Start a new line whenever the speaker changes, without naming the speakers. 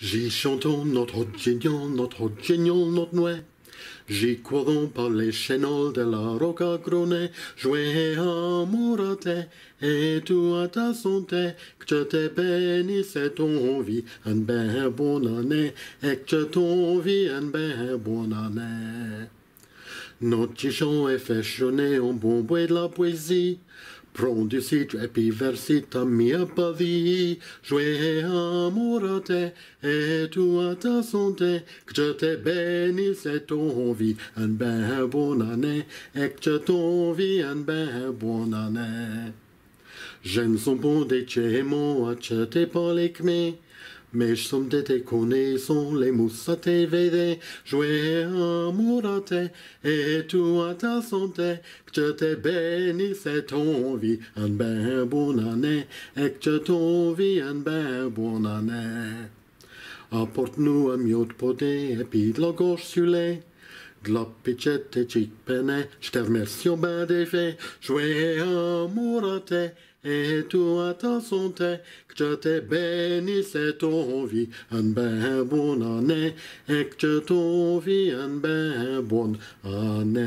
J'y chantons notre génion, notre génion, notre noix. J'y courons par les chenols de la roca grenée, jouer à et tout à ta santé, que te bénisse et ton vie, un bien bonne année, et que ton vie, un bien bonne année. Notre chant est fashionné en bon bois de la poésie, Produsit epiversitam mia pavi, jue amorate te, et tuata sonte, que te benis et ton vi, an ben bon année, et que ton an ben bon année. J'aime son bon de cemo, acete polikme. Mais j'somme de te connaissons les mousses TVD, jouer amour à et tout à ta santé, que te bénisse et ton vie, un ben bonne année, et que ton vie, un ben bonne année. Apporte-nous un miot poté, et puis de la gauche sur les, pichette et chick je te remercie au bain des fées, jouer amour à Et toi, ta santé, que je te bénisse ton vie, un ben bon année, et que je ton vie, un ben bon année.